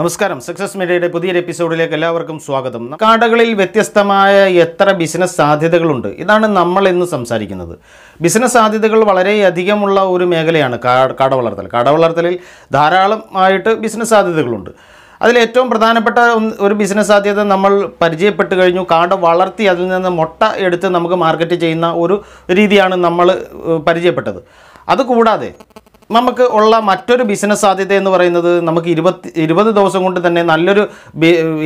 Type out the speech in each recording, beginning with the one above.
നമസ്കാരം സക്സസ് മീഡിയയുടെ പുതിയൊരു എപ്പിസോഡിലേക്ക് എല്ലാവർക്കും സ്വാഗതം കാടകളിൽ വ്യത്യസ്തമായ എത്ര ബിസിനസ് സാധ്യതകളുണ്ട് ഇതാണ് നമ്മൾ ഇന്ന് സംസാരിക്കുന്നത് ബിസിനസ് സാധ്യതകൾ വളരെയധികമുള്ള ഒരു മേഖലയാണ് കാട വളർത്തൽ കാട വളർത്തലിൽ ധാരാളമായിട്ട് ബിസിനസ് സാധ്യതകളുണ്ട് അതിൽ ഏറ്റവും പ്രധാനപ്പെട്ട ഒരു ബിസിനസ് സാധ്യത നമ്മൾ പരിചയപ്പെട്ട് കഴിഞ്ഞു കാട വളർത്തി അതിൽ നിന്ന് മുട്ട എടുത്ത് നമുക്ക് മാർക്കറ്റ് ചെയ്യുന്ന ഒരു രീതിയാണ് നമ്മൾ പരിചയപ്പെട്ടത് അതുകൂടാതെ നമുക്ക് ഉള്ള മറ്റൊരു ബിസിനസ് സാധ്യത എന്ന് പറയുന്നത് നമുക്ക് ഇരുപത്തി ഇരുപത് ദിവസം കൊണ്ട് തന്നെ നല്ലൊരു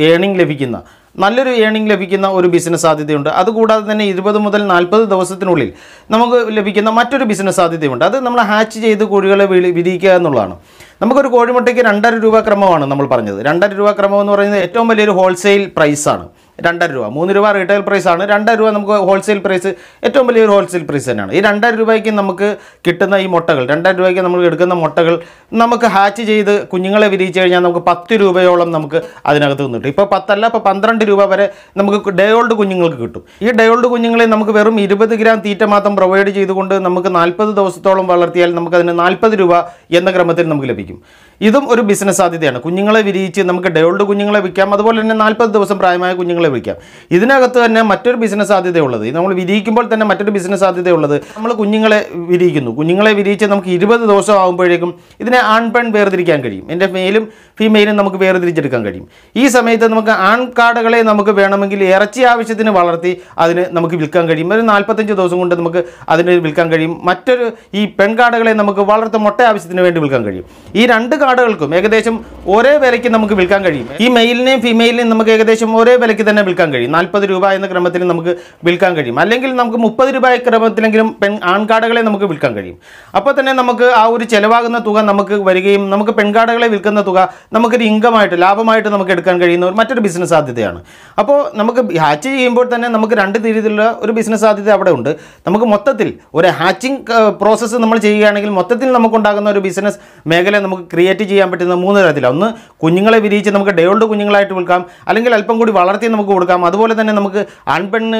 ഏണിംഗ് ലഭിക്കുന്ന നല്ലൊരു ഏണിംഗ് ലഭിക്കുന്ന ഒരു ബിസിനസ് സാധ്യതയുണ്ട് അതുകൂടാതെ തന്നെ ഇരുപത് മുതൽ നാൽപ്പത് ദിവസത്തിനുള്ളിൽ നമുക്ക് ലഭിക്കുന്ന മറ്റൊരു ബിസിനസ് സാധ്യതയുണ്ട് അത് നമ്മൾ ഹാച്ച് ചെയ്ത് കോഴികളെ വിരിയിക്കുക എന്നുള്ളതാണ് നമുക്കൊരു കോഴിമുട്ടയ്ക്ക് രണ്ടര രൂപ ക്രമമാണ് നമ്മൾ പറഞ്ഞത് രണ്ടര രൂപ ക്രമം എന്ന് പറയുന്നത് ഏറ്റവും വലിയൊരു ഹോൾസെയിൽ പ്രൈസാണ് രണ്ടര രൂപ മൂന്ന് രൂപ റീറ്റെയിൽ പ്രൈസ് ആണ് രണ്ടര രൂപ നമുക്ക് ഹോൾസെയിൽ പ്രൈസ് ഏറ്റവും വലിയൊരു ഹോൾസെയിൽ പ്രൈസ് തന്നെയാണ് ഈ രണ്ടര രൂപയ്ക്ക് നമുക്ക് കിട്ടുന്ന ഈ മുട്ടകൾ രണ്ടര രൂപയ്ക്ക് നമ്മൾ എടുക്കുന്ന മുട്ടകൾ നമുക്ക് ഹാച്ച് ചെയ്ത് കുഞ്ഞുങ്ങളെ വിരിയിച്ചു കഴിഞ്ഞാൽ നമുക്ക് പത്ത് രൂപയോളം നമുക്ക് അതിനകത്ത് നിന്നിട്ട് ഇപ്പോൾ പത്തല്ല ഇപ്പോൾ പന്ത്രണ്ട് രൂപ വരെ നമുക്ക് ഡേ ഓൾഡ് കുഞ്ഞുങ്ങൾക്ക് കിട്ടും ഈ ഡേ ഓൾഡ് കുഞ്ഞുങ്ങളെ നമുക്ക് വെറും ഇരുപത് ഗ്രാം തീറ്റ മാത്രം പ്രൊവൈഡ് ചെയ്തുകൊണ്ട് നമുക്ക് നാൽപ്പത് ദിവസത്തോളം വളർത്തിയാൽ നമുക്കതിന് നാൽപ്പത് രൂപ എന്ന ക്രമത്തിൽ നമുക്ക് ലഭിക്കും ഇതും ഒരു ബിസിനസ് സാധ്യതയാണ് കുഞ്ഞുങ്ങളെ വിരിയിച്ച് നമുക്ക് ഡേ ഓൾഡ് കുഞ്ഞുങ്ങളെ വിൽക്കാം അതുപോലെ തന്നെ നാൽപ്പത് ദിവസം പ്രായമായ കുഞ്ഞുങ്ങളെ വിൽക്കാം ഇതിനകത്ത് തന്നെ മറ്റൊരു ബിസിനസ് സാധ്യതയുള്ളത് നമ്മൾ വിരിയിക്കുമ്പോൾ തന്നെ മറ്റൊരു ബിസിനസ് സാധ്യതയുള്ളത് നമ്മൾ കുഞ്ഞുങ്ങളെ വിരിയിക്കുന്നു കുഞ്ഞുങ്ങളെ വിരിയിച്ച് നമുക്ക് ഇരുപത് ദിവസം ആകുമ്പോഴേക്കും ഇതിനെ ആൺ പെൺ വേർതിരിക്കാൻ കഴിയും എൻ്റെ മെയിലും ഫീമെയിലും നമുക്ക് വേർതിരിച്ചെടുക്കാൻ കഴിയും ഈ സമയത്ത് നമുക്ക് ആൺ കാടകളെ നമുക്ക് വേണമെങ്കിൽ ഇറച്ചി ആവശ്യത്തിന് വളർത്തി അതിന് നമുക്ക് വിൽക്കാൻ കഴിയും ഒരു നാൽപ്പത്തഞ്ച് ദിവസം കൊണ്ട് നമുക്ക് അതിന് വിൽക്കാൻ കഴിയും മറ്റൊരു ഈ പെൺകാടകളെ നമുക്ക് വളർത്ത മുട്ട ആവശ്യത്തിന് വേണ്ടി വിൽക്കാൻ കഴിയും ഈ രണ്ട് ആടുകൾക്കും ഏകദേശം ഒരേ വിലയ്ക്ക് നമുക്ക് വിൽക്കാൻ കഴിയും ഈ മെയിലിനെയും ഫീമെയിലിനെയും നമുക്ക് ഏകദേശം ഒരേ വിലയ്ക്ക് തന്നെ വിൽക്കാൻ കഴിയും നാൽപ്പത് രൂപ എന്ന ക്രമത്തിൽ നമുക്ക് വിൽക്കാൻ കഴിയും അല്ലെങ്കിൽ നമുക്ക് മുപ്പത് രൂപ ക്രമത്തിലെങ്കിലും പെൺ ആൺകാടകളെ നമുക്ക് വിൽക്കാൻ കഴിയും അപ്പോൾ തന്നെ നമുക്ക് ആ ഒരു ചിലവാകുന്ന തുക നമുക്ക് വരികയും നമുക്ക് പെൺകാടകളെ വിൽക്കുന്ന തുക നമുക്കൊരു ഇൻകമായിട്ട് ലാഭമായിട്ട് നമുക്ക് എടുക്കാൻ കഴിയുന്ന ഒരു മറ്റൊരു ബിസിനസ് സാധ്യതയാണ് അപ്പോൾ നമുക്ക് ഹാച്ച് ചെയ്യുമ്പോൾ തന്നെ നമുക്ക് രണ്ട് രീതിയിലുള്ള ഒരു ബിസിനസ് സാധ്യത അവിടെ ഉണ്ട് നമുക്ക് മൊത്തത്തിൽ ഒരു ഹാച്ചിങ് പ്രോസസ്സ് നമ്മൾ ചെയ്യുകയാണെങ്കിൽ മൊത്തത്തിൽ നമുക്കുണ്ടാകുന്ന ഒരു ബിസിനസ് മേഖല നമുക്ക് ക്രിയേറ്റ് ക്രിയേറ്റ് ചെയ്യാൻ പറ്റുന്ന മൂന്ന് തരത്തിലാണ് ഒന്ന് കുഞ്ഞുങ്ങളെ വിരിയിച്ച് നമുക്ക് ഡേ ഓൾഡ് കുഞ്ഞുങ്ങളായിട്ട് വിൽക്കാം അല്ലെങ്കിൽ അല്പം കൂടി വളർത്തി നമുക്ക് കൊടുക്കാം അതുപോലെ തന്നെ നമുക്ക് ആൺപെണ്ണ്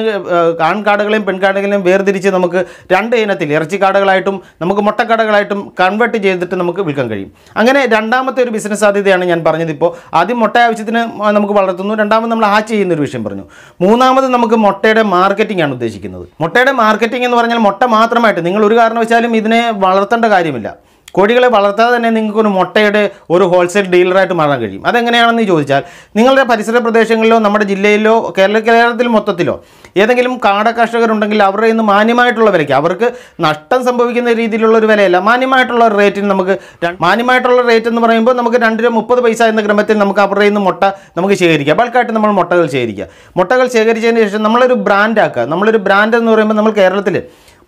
ആൺകാടുകളെയും പെൺകാടുകളെയും വേർതിരിച്ച് നമുക്ക് രണ്ട് ഇനത്തിൽ ഇറച്ചി കാടുകളായിട്ടും നമുക്ക് മുട്ടക്കാടുകളായിട്ടും കൺവേർട്ട് ചെയ്തിട്ട് നമുക്ക് വിൽക്കാൻ കഴിയും അങ്ങനെ രണ്ടാമത്തെ ഒരു ബിസിനസ് സാധ്യതയാണ് ഞാൻ പറഞ്ഞത് ഇപ്പോൾ ആദ്യം മുട്ട ആവശ്യത്തിന് നമുക്ക് വളർത്തുന്നു രണ്ടാമത് നമ്മൾ ഹാച്ച് ഒരു വിഷയം പറഞ്ഞു മൂന്നാമത് നമുക്ക് മുട്ടയുടെ മാർക്കറ്റിംഗ് ആണ് ഉദ്ദേശിക്കുന്നത് മുട്ടയുടെ മാർക്കറ്റിംഗ് എന്ന് പറഞ്ഞാൽ മുട്ട മാത്രമായിട്ട് നിങ്ങൾ ഒരു കാരണവശാലും ഇതിനെ വളർത്തേണ്ട കാര്യമില്ല കോഴികളെ വളർത്താതെ തന്നെ നിങ്ങൾക്കൊരു മുട്ടയുടെ ഒരു ഹോൾസെയിൽ ഡീലറായിട്ട് മാറാൻ കഴിയും അതെങ്ങനെയാണെന്ന് ചോദിച്ചാൽ നിങ്ങളുടെ പരിസര പ്രദേശങ്ങളിലോ നമ്മുടെ ജില്ലയിലോ കേരള കേരളത്തിൽ മൊത്തത്തിലോ ഏതെങ്കിലും കാട കർഷകരുണ്ടെങ്കിൽ അവരുടെ ഇന്ന് മാന്യമായിട്ടുള്ള വിലയ്ക്ക് അവർക്ക് നഷ്ടം സംഭവിക്കുന്ന രീതിയിലുള്ള ഒരു വിലയല്ല മാന്യമായിട്ടുള്ള റേറ്റിന് നമുക്ക് മാന്യമായിട്ടുള്ള റേറ്റ് എന്ന് പറയുമ്പോൾ നമുക്ക് രണ്ട് രൂപ മുപ്പത് പൈസ എന്ന ക്രമത്തിൽ നമുക്ക് അവരുടെ ഇന്ന് മുട്ട നമുക്ക് ശേഖരിക്കാം ബൾക്കായിട്ട് നമ്മൾ മുട്ടകൾ ശേഖരിക്കുക മുട്ടകൾ ശേഖരിച്ചതിന് ശേഷം നമ്മളൊരു ബ്രാൻഡാക്കുക നമ്മളൊരു ബ്രാൻഡ് എന്ന് പറയുമ്പോൾ നമ്മൾ കേരളത്തിൽ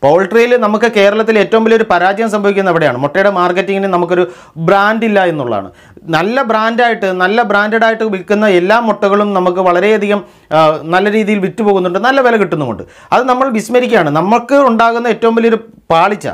പൗൾട്രിയിൽ നമുക്ക് കേരളത്തിൽ ഏറ്റവും വലിയൊരു പരാജയം സംഭവിക്കുന്നത് എവിടെയാണ് മുട്ടയുടെ മാർക്കറ്റിങ്ങിന് നമുക്കൊരു ബ്രാൻഡ് ഇല്ല എന്നുള്ളതാണ് നല്ല ബ്രാൻഡായിട്ട് നല്ല ബ്രാൻഡഡായിട്ട് വിൽക്കുന്ന എല്ലാ മുട്ടകളും നമുക്ക് വളരെയധികം നല്ല രീതിയിൽ വിറ്റുപോകുന്നുണ്ട് നല്ല വില കിട്ടുന്നുമുണ്ട് അത് നമ്മൾ വിസ്മരിക്കുകയാണ് നമുക്ക് ഉണ്ടാകുന്ന ഏറ്റവും വലിയൊരു പാളിച്ച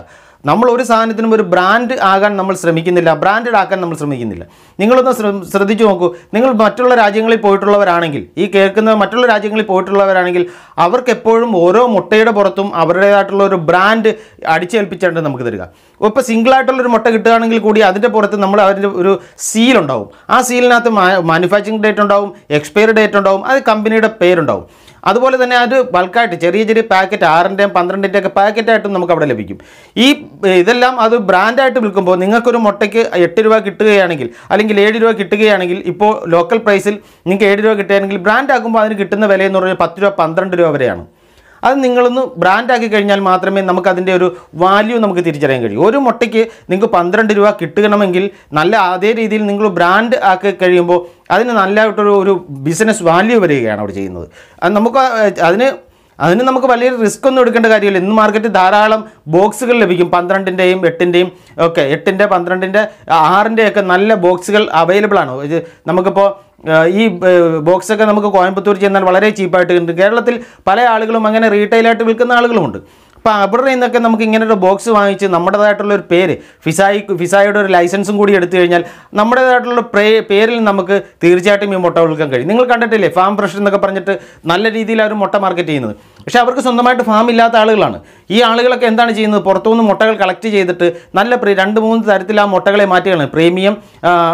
നമ്മൾ ഒരു സാധനത്തിനും ഒരു ബ്രാൻഡ് ആകാൻ നമ്മൾ ശ്രമിക്കുന്നില്ല ബ്രാൻഡഡ് ആക്കാൻ നമ്മൾ ശ്രമിക്കുന്നില്ല നിങ്ങളൊന്ന് ശ്രദ്ധിച്ചു നോക്കൂ നിങ്ങൾ മറ്റുള്ള രാജ്യങ്ങളിൽ പോയിട്ടുള്ളവരാണെങ്കിൽ ഈ കേൾക്കുന്ന മറ്റുള്ള രാജ്യങ്ങളിൽ പോയിട്ടുള്ളവരാണെങ്കിൽ അവർക്ക് എപ്പോഴും ഓരോ മുട്ടയുടെ പുറത്തും അവരുടേതായിട്ടുള്ള ഒരു ബ്രാൻഡ് അടിച്ചേൽപ്പിച്ചാണ് നമുക്ക് തരിക ഇപ്പോൾ ഒരു മുട്ട കിട്ടുകയാണെങ്കിൽ കൂടി അതിൻ്റെ പുറത്ത് നമ്മൾ അവരുടെ ഒരു സീൽ ഉണ്ടാവും ആ സീലിനകത്ത് മാനുഫാക്ചറിങ് ഡേറ്റ് ഉണ്ടാവും എക്സ്പയറി ഡേറ്റ് ഉണ്ടാവും അത് കമ്പനിയുടെ പേരുണ്ടാവും അതുപോലെ തന്നെ അത് ബൾക്കായിട്ട് ചെറിയ ചെറിയ പാക്കറ്റ് ആറിൻ്റെയും പന്ത്രണ്ടിൻ്റെയും ഒക്കെ പാക്കറ്റായിട്ടും നമുക്ക് അവിടെ ലഭിക്കും ഈ ഇതെല്ലാം അത് ബ്രാൻഡായിട്ട് വിൽക്കുമ്പോൾ നിങ്ങൾക്കൊരു മുട്ടയ്ക്ക് എട്ട് രൂപ കിട്ടുകയാണെങ്കിൽ അല്ലെങ്കിൽ ഏഴ് രൂപ കിട്ടുകയാണെങ്കിൽ ഇപ്പോൾ ലോക്കൽ പ്രൈസിൽ നിങ്ങൾക്ക് ഏഴ് രൂപ കിട്ടുകയാണെങ്കിൽ ബ്രാൻഡാകുമ്പോൾ അതിന് കിട്ടുന്ന വിലയെന്ന് പറഞ്ഞാൽ പത്ത് രൂപ പന്ത്രണ്ട് രൂപ വരെയാണ് അത് നിങ്ങളൊന്ന് ബ്രാൻഡാക്കി കഴിഞ്ഞാൽ മാത്രമേ നമുക്ക് അതിൻ്റെ ഒരു വാല്യൂ നമുക്ക് തിരിച്ചറിയാൻ കഴിയൂ ഒരു മുട്ടയ്ക്ക് നിങ്ങൾക്ക് പന്ത്രണ്ട് രൂപ കിട്ടണമെങ്കിൽ നല്ല അതേ രീതിയിൽ നിങ്ങൾ ബ്രാൻഡ് ആക്കി കഴിയുമ്പോൾ അതിന് നല്ലതായിട്ടൊരു ഒരു ബിസിനസ് വാല്യൂ വരികയാണ് അവിടെ ചെയ്യുന്നത് അത് നമുക്ക് അതിന് അതിന് നമുക്ക് വലിയൊരു റിസ്ക് ഒന്നും എടുക്കേണ്ട കാര്യമില്ല ഇന്ന് മാർക്കറ്റ് ധാരാളം ബോക്സുകൾ ലഭിക്കും പന്ത്രണ്ടിൻ്റെയും എട്ടിൻ്റെയും ഒക്കെ എട്ടിൻ്റെ പന്ത്രണ്ടിൻ്റെ ആറിൻ്റെയൊക്കെ നല്ല ബോക്സുകൾ അവൈലബിൾ ആണ് നമുക്കിപ്പോൾ ഈ ബോക്സൊക്കെ നമുക്ക് കോയമ്പത്തൂർ ചെന്നാൽ വളരെ ചീപ്പായിട്ട് കിട്ടും കേരളത്തിൽ പല ആളുകളും അങ്ങനെ റീറ്റെയിലായിട്ട് വിൽക്കുന്ന ആളുകളുമുണ്ട് അപ്പോൾ അവിടെ നിന്നൊക്കെ നമുക്ക് ഇങ്ങനെ ഒരു ബോക്സ് വാങ്ങിച്ച് നമ്മുടേതായിട്ടുള്ളൊരു ഒരു പേര് ഫിസായി ഫിസായുടെ ഒരു ലൈസൻസും കൂടി എടുത്തു കഴിഞ്ഞാൽ നമ്മുടേതായിട്ടുള്ള പ്രേ പേരിൽ നമുക്ക് തീർച്ചയായിട്ടും ഈ മുട്ട വിൽക്കാൻ കഴിയും നിങ്ങൾ കണ്ടിട്ടില്ലേ ഫാം ഫ്രഷ് എന്നൊക്കെ പറഞ്ഞിട്ട് നല്ല രീതിയിൽ അവർ മുട്ട മാർക്കറ്റ് ചെയ്യുന്നത് പക്ഷേ അവർക്ക് സ്വന്തമായിട്ട് ഫാം ഇല്ലാത്ത ആളുകളാണ് ഈ ആളുകളൊക്കെ എന്താണ് ചെയ്യുന്നത് പുറത്തുനിന്ന് മുട്ടകൾ കളക്ട് ചെയ്തിട്ട് നല്ല രണ്ട് മൂന്ന് തരത്തിൽ ആ മുട്ടകളെ മാറ്റുകയാണ് പ്രീമിയം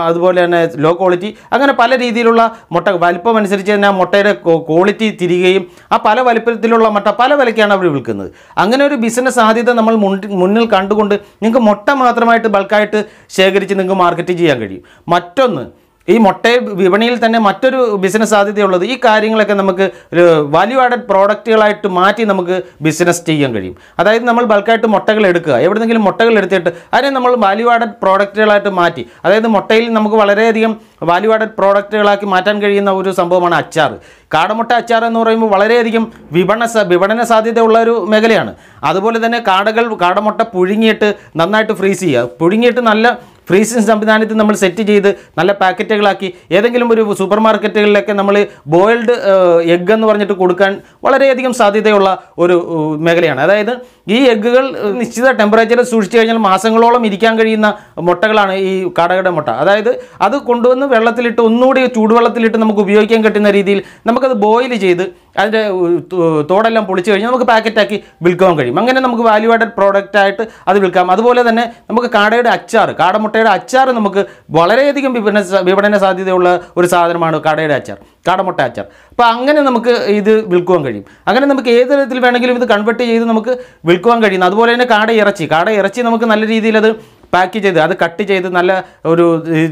അതുപോലെ തന്നെ ലോ ക്വാളിറ്റി അങ്ങനെ പല രീതിയിലുള്ള മുട്ട വലിപ്പം അനുസരിച്ച് തന്നെ ആ മുട്ടയുടെ ക്വാളിറ്റി തിരികെയും ആ പല വലിപ്പത്തിലുള്ള മുട്ട പല വിലയ്ക്കാണ് അവർ വിൽക്കുന്നത് അങ്ങനെ അങ്ങനെ ഒരു ബിസിനസ് സാധ്യത നമ്മൾ മുന്നിൽ കണ്ടുകൊണ്ട് നിങ്ങൾക്ക് മുട്ട മാത്രമായിട്ട് ബൾക്കായിട്ട് ശേഖരിച്ച് നിങ്ങൾക്ക് മാർക്കറ്റ് ചെയ്യാൻ കഴിയും മറ്റൊന്ന് ഈ മുട്ട വിപണിയിൽ തന്നെ മറ്റൊരു ബിസിനസ് സാധ്യതയുള്ളത് ഈ കാര്യങ്ങളൊക്കെ നമുക്ക് ഒരു വാല്യൂ ആഡഡ് പ്രോഡക്റ്റുകളായിട്ട് മാറ്റി നമുക്ക് ബിസിനസ് ചെയ്യാൻ കഴിയും അതായത് നമ്മൾ ബൾക്കായിട്ട് മുട്ടകൾ എടുക്കുക എവിടെന്നെങ്കിലും മുട്ടകൾ എടുത്തിട്ട് അതിനെ നമ്മൾ വാല്യൂ ആഡഡ് പ്രോഡക്റ്റുകളായിട്ട് മാറ്റി അതായത് മുട്ടയിൽ നമുക്ക് വളരെയധികം വാല്യൂ ആഡഡ് പ്രോഡക്റ്റുകളാക്കി മാറ്റാൻ കഴിയുന്ന ഒരു സംഭവമാണ് അച്ചാർ കാടമുട്ട അച്ചാർ എന്ന് പറയുമ്പോൾ വളരെയധികം വിപണന വിപണന സാധ്യതയുള്ള ഒരു മേഖലയാണ് അതുപോലെ തന്നെ കാടകൾ കാടമുട്ട പുഴുങ്ങിയിട്ട് നന്നായിട്ട് ഫ്രീസ് ചെയ്യുക പുഴുങ്ങിയിട്ട് നല്ല ഫ്രീസിംഗ് സംവിധാനത്തിൽ നമ്മൾ സെറ്റ് ചെയ്ത് നല്ല പാക്കറ്റുകളാക്കി ഏതെങ്കിലും ഒരു സൂപ്പർ മാർക്കറ്റുകളിലൊക്കെ നമ്മൾ ബോയിൽഡ് എഗ്ഗ് എന്ന് പറഞ്ഞിട്ട് കൊടുക്കാൻ വളരെയധികം സാധ്യതയുള്ള ഒരു മേഖലയാണ് അതായത് ഈ എഗ്ഗുകൾ നിശ്ചിത ടെമ്പറേച്ചറിൽ സൂക്ഷിച്ചു കഴിഞ്ഞാൽ മാസങ്ങളോളം ഇരിക്കാൻ കഴിയുന്ന മുട്ടകളാണ് ഈ കടകട മുട്ട അതായത് അത് കൊണ്ടുവന്ന് വെള്ളത്തിലിട്ട് ഒന്നുകൂടി ചൂടുവെള്ളത്തിലിട്ട് നമുക്ക് ഉപയോഗിക്കാൻ കിട്ടുന്ന രീതിയിൽ നമുക്കത് ബോയിൽ ചെയ്ത് അതിൻ്റെ തോടെല്ലാം പൊളിച്ചു കഴിഞ്ഞാൽ നമുക്ക് പാക്കറ്റാക്കി വിൽക്കാൻ കഴിയും അങ്ങനെ നമുക്ക് വാല്യൂ ആഡഡ് പ്രോഡക്റ്റായിട്ട് അത് വിൽക്കാം അതുപോലെ തന്നെ നമുക്ക് കാടയുടെ അച്ചാർ കാടമുട്ട കടമുട്ടയുടെ അച്ചാർ നമുക്ക് വളരെയധികം വിപണന വിപണന സാധ്യതയുള്ള ഒരു സാധനമാണ് കടയുടെ അച്ചാർ കടമുട്ട അച്ചാർ അപ്പോൾ അങ്ങനെ നമുക്ക് ഇത് വിൽക്കുവാൻ കഴിയും അങ്ങനെ നമുക്ക് ഏത് തരത്തിൽ വേണമെങ്കിലും ഇത് കൺവെർട്ട് ചെയ്ത് നമുക്ക് വിൽക്കുവാൻ കഴിയുന്നു അതുപോലെ തന്നെ കാട ഇറച്ചി കാട ഇറച്ചി നമുക്ക് നല്ല രീതിയിൽ അത് പാക്ക് ചെയ്ത് അത് കട്ട് ചെയ്ത് നല്ല ഒരു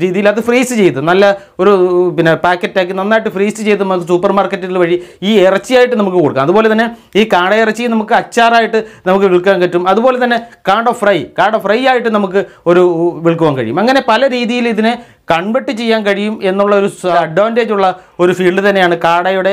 രീതിയിൽ അത് ഫ്രീസ് ചെയ്ത് നല്ല ഒരു പിന്നെ പാക്കറ്റാക്കി നന്നായിട്ട് ഫ്രീസ് ചെയ്ത് നമുക്ക് സൂപ്പർ മാർക്കറ്റിൽ വഴി ഈ ഇറച്ചിയായിട്ട് നമുക്ക് കൊടുക്കാം അതുപോലെ തന്നെ ഈ കാട ഇറച്ചി നമുക്ക് അച്ചാറായിട്ട് നമുക്ക് വിൽക്കാൻ പറ്റും അതുപോലെ തന്നെ കാട ഫ്രൈ കാട ഫ്രൈ ആയിട്ട് നമുക്ക് ഒരു വിൽക്കുവാൻ കഴിയും അങ്ങനെ പല രീതിയിൽ ഇതിനെ കൺവെർട്ട് ചെയ്യാൻ കഴിയും എന്നുള്ള ഒരു അഡ്വാൻറ്റേജ് ഉള്ള ഒരു ഫീൽഡ് തന്നെയാണ് കാടയുടെ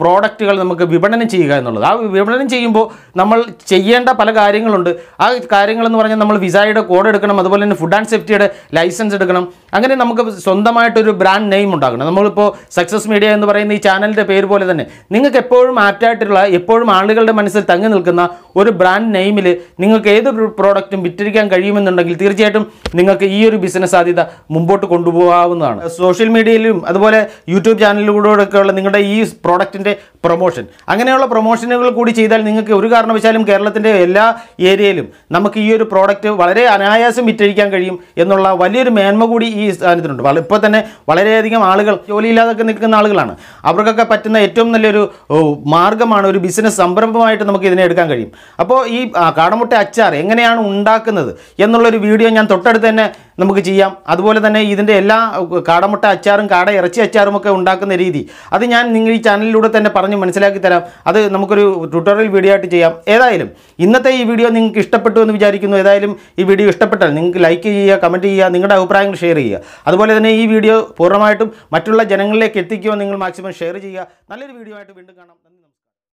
പ്രോഡക്റ്റുകൾ നമുക്ക് വിപണനം ചെയ്യുക എന്നുള്ളത് ആ വിപണനം ചെയ്യുമ്പോൾ നമ്മൾ ചെയ്യേണ്ട പല കാര്യങ്ങളുണ്ട് ആ കാര്യങ്ങളെന്ന് പറഞ്ഞാൽ നമ്മൾ വിസയുടെ കോഡ് എടുക്കണം അതുപോലെ തന്നെ ഫുഡ് ആൻഡ് സേഫ്റ്റിയുടെ ലൈസൻസ് എടുക്കണം അങ്ങനെ നമുക്ക് സ്വന്തമായിട്ടൊരു ബ്രാൻഡ് നെയിം ഉണ്ടാക്കണം നമ്മളിപ്പോൾ സക്സസ് മീഡിയ എന്ന് പറയുന്ന ഈ ചാനലിൻ്റെ പേര് പോലെ തന്നെ നിങ്ങൾക്ക് എപ്പോഴും ആപ്റ്റായിട്ടുള്ള എപ്പോഴും ആളുകളുടെ മനസ്സിൽ തങ്ങി നിൽക്കുന്ന ഒരു ബ്രാൻഡ് നെയിമിൽ നിങ്ങൾക്ക് ഏത് പ്രോഡക്റ്റും വിറ്റിരിക്കാൻ കഴിയുമെന്നുണ്ടെങ്കിൽ തീർച്ചയായിട്ടും നിങ്ങൾക്ക് ഈ ഒരു ബിസിനസ് സാധ്യത മുമ്പോട്ട് കൊണ്ടുപോകാവുന്നതാണ് സോഷ്യൽ മീഡിയയിലും അതുപോലെ യൂട്യൂബ് ചാനലിലൂടെയൊക്കെയുള്ള നിങ്ങളുടെ ഈ പ്രോഡക്റ്റിൻ്റെ പ്രൊമോഷൻ അങ്ങനെയുള്ള പ്രൊമോഷനുകൾ കൂടി ചെയ്താൽ നിങ്ങൾക്ക് ഒരു കാരണവശാലും കേരളത്തിൻ്റെ എല്ലാ ഏരിയയിലും നമുക്ക് ഈ ഒരു പ്രോഡക്റ്റ് വളരെ അനായാസം വിറ്റഴിക്കാൻ കഴിയും എന്നുള്ള വലിയൊരു മേന്മ കൂടി ഈ ഈ സ്ഥാനത്തിനുണ്ട് ഇപ്പോൾ തന്നെ വളരെയധികം ആളുകൾ ജോലിയില്ലാതൊക്കെ നിൽക്കുന്ന ആളുകളാണ് അവർക്കൊക്കെ പറ്റുന്ന ഏറ്റവും നല്ലൊരു മാർഗ്ഗമാണ് ഒരു ബിസിനസ് സംരംഭമായിട്ട് നമുക്ക് ഇതിനെ എടുക്കാൻ കഴിയും അപ്പോൾ ഈ കാടമുട്ട അച്ചാർ എങ്ങനെയാണ് ഉണ്ടാക്കുന്നത് എന്നുള്ളൊരു വീഡിയോ ഞാൻ തൊട്ടടുത്ത് തന്നെ നമുക്ക് ചെയ്യാം അതുപോലെ തന്നെ ഇതിൻ്റെ എല്ലാ കാടമുട്ട അച്ചാറും കാട ഇറച്ചി അച്ചാറും ഒക്കെ ഉണ്ടാക്കുന്ന രീതി അത് ഞാൻ നിങ്ങൾ ഈ ചാനലിലൂടെ തന്നെ പറഞ്ഞ് മനസ്സിലാക്കി തരാം അത് നമുക്കൊരു ട്യൂട്ടോറിയൽ വീഡിയോ ആയിട്ട് ചെയ്യാം ഏതായാലും ഇന്നത്തെ ഈ വീഡിയോ നിങ്ങൾക്ക് ഇഷ്ടപ്പെട്ടു എന്ന് വിചാരിക്കുന്നു ഏതായാലും ഈ വീഡിയോ ഇഷ്ടപ്പെട്ടാൽ നിങ്ങൾക്ക് ലൈക്ക് ചെയ്യുക കമൻറ്റ് ചെയ്യുക നിങ്ങളുടെ അഭിപ്രായങ്ങൾ ഷെയർ ചെയ്യുക അതുപോലെ തന്നെ ഈ വീഡിയോ പൂർണ്ണമായിട്ടും മറ്റുള്ള ജനങ്ങളിലേക്ക് എത്തിക്കുക നിങ്ങൾ മാക്സിമം ഷെയർ ചെയ്യുക നല്ലൊരു വീഡിയോ ആയിട്ട് വീണ്ടും കാണാം